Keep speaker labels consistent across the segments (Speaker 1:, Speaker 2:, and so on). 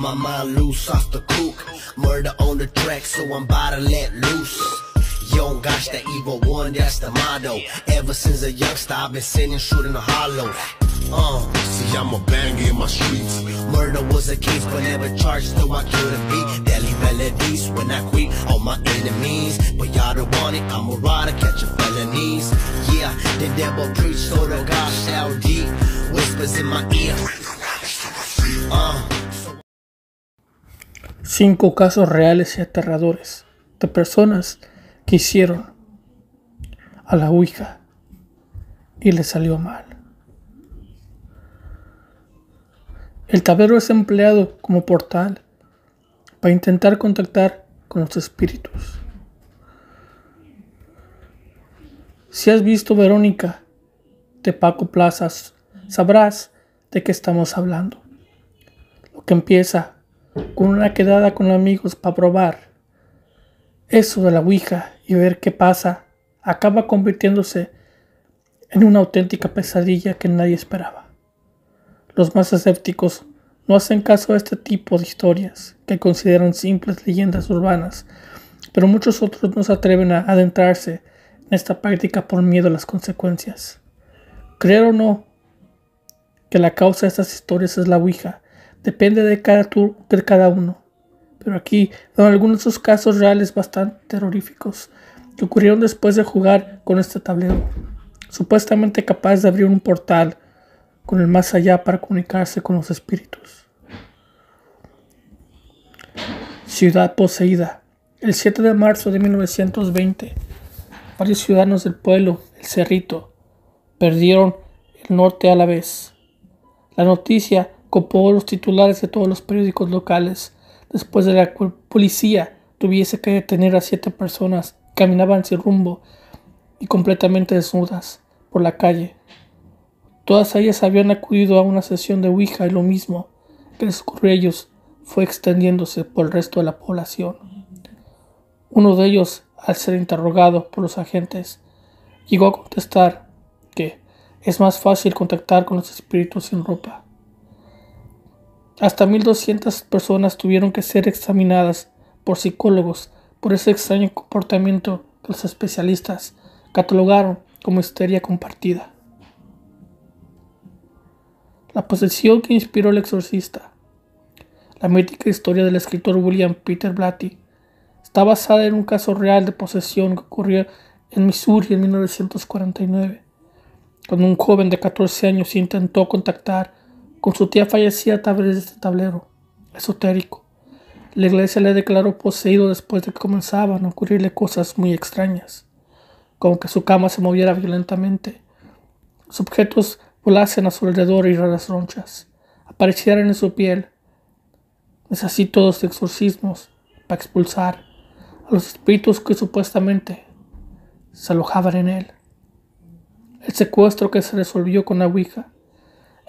Speaker 1: My mind loose off the cook. Murder on the track, so I'm about to let loose. Young gosh, that evil one, that's the motto. Ever since a youngster, I've been sinning, shooting a hollow. Uh, see, I'm a banger in my streets. Murder was a case, but never charged, though I could a beat. Deadly melodies when I quit on my enemies. But y'all don't want it, I'm a rider, catching felonies. Yeah, the devil preached, so the gosh shall deep. Whispers in my ear. cinco casos reales y aterradores de personas que hicieron a la Ouija y le salió mal. El tablero es empleado como portal para intentar contactar con los espíritus. Si has visto Verónica de Paco Plazas, sabrás de qué estamos hablando. Lo que empieza con una quedada con amigos para probar eso de la Ouija y ver qué pasa, acaba convirtiéndose en una auténtica pesadilla que nadie esperaba. Los más escépticos no hacen caso a este tipo de historias que consideran simples leyendas urbanas, pero muchos otros no se atreven a adentrarse en esta práctica por miedo a las consecuencias. Creer o no que la causa de estas historias es la Ouija, Depende de cada, tour, de cada uno. Pero aquí son algunos casos reales bastante terroríficos que ocurrieron después de jugar con este tablero. Supuestamente capaz de abrir un portal con el más allá para comunicarse con los espíritus. Ciudad poseída. El 7 de marzo de 1920, varios ciudadanos del pueblo, el Cerrito, perdieron el norte a la vez. La noticia copó los titulares de todos los periódicos locales, después de la policía tuviese que detener a siete personas que caminaban sin rumbo y completamente desnudas por la calle. Todas ellas habían acudido a una sesión de Ouija y lo mismo que les ocurrió a ellos fue extendiéndose por el resto de la población. Uno de ellos, al ser interrogado por los agentes, llegó a contestar que es más fácil contactar con los espíritus sin ropa. Hasta 1.200 personas tuvieron que ser examinadas por psicólogos por ese extraño comportamiento que los especialistas catalogaron como histeria compartida. La posesión que inspiró el exorcista. La mítica historia del escritor William Peter Blatty está basada en un caso real de posesión que ocurrió en Missouri en 1949, cuando un joven de 14 años intentó contactar con su tía fallecía a través de este tablero esotérico, la iglesia le declaró poseído después de que comenzaban a ocurrirle cosas muy extrañas, como que su cama se moviera violentamente, los objetos volasen a su alrededor y raras ronchas aparecieran en su piel. Es así todos exorcismos para expulsar a los espíritus que supuestamente se alojaban en él. El secuestro que se resolvió con la Ouija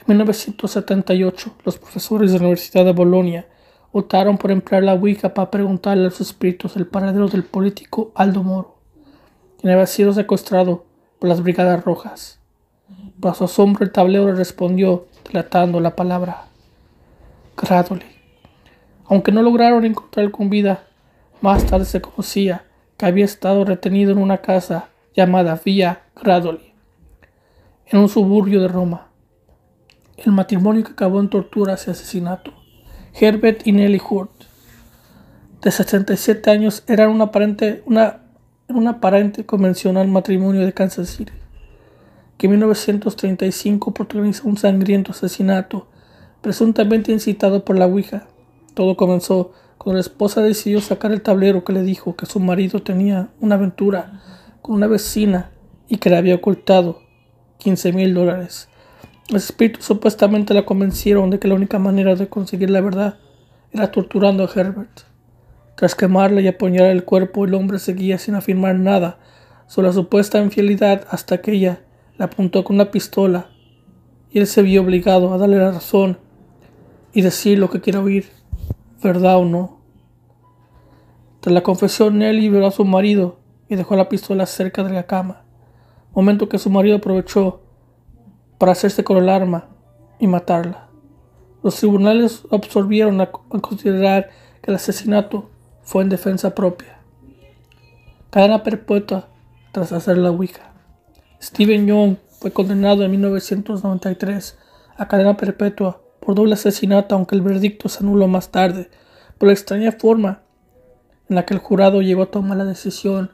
Speaker 1: en 1978, los profesores de la Universidad de Bolonia optaron por emplear la Wicca para preguntarle a los espíritus el paradero del político Aldo Moro, quien había sido secuestrado por las Brigadas Rojas. Para su asombro, el tablero le respondió tratando la palabra Gradoli. Aunque no lograron encontrar con vida, más tarde se conocía que había estado retenido en una casa llamada vía Gradoli, en un suburbio de Roma el matrimonio que acabó en torturas y asesinato. Herbert y Nelly Hurt, de 67 años, eran un aparente, una, un aparente convencional matrimonio de Kansas City, que en 1935 protagonizó un sangriento asesinato, presuntamente incitado por la Ouija. Todo comenzó cuando la esposa decidió sacar el tablero que le dijo que su marido tenía una aventura con una vecina y que le había ocultado 15 mil dólares. Los espíritus supuestamente la convencieron de que la única manera de conseguir la verdad era torturando a Herbert. Tras quemarle y apuñalar el cuerpo, el hombre seguía sin afirmar nada sobre la supuesta infidelidad hasta que ella le apuntó con una pistola y él se vio obligado a darle la razón y decir lo que quiera oír, verdad o no. Tras la confesión, él liberó a su marido y dejó la pistola cerca de la cama, momento que su marido aprovechó para hacerse con el arma y matarla. Los tribunales absorbieron a considerar que el asesinato fue en defensa propia. Cadena perpetua tras hacer la Ouija. Steven Young fue condenado en 1993 a cadena perpetua por doble asesinato, aunque el verdicto se anuló más tarde, por la extraña forma en la que el jurado llegó a tomar la decisión.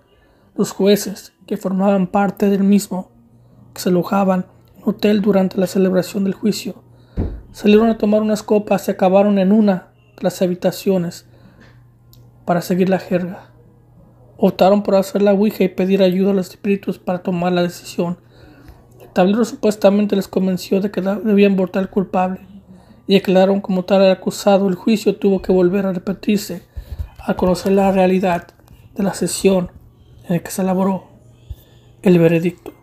Speaker 1: Los jueces que formaban parte del mismo, se alojaban hotel durante la celebración del juicio. Salieron a tomar unas copas y acabaron en una de las habitaciones para seguir la jerga. Optaron por hacer la Ouija y pedir ayuda a los espíritus para tomar la decisión. El tablero supuestamente les convenció de que debían votar al culpable y declararon como tal al acusado. El juicio tuvo que volver a repetirse a conocer la realidad de la sesión en la que se elaboró el veredicto.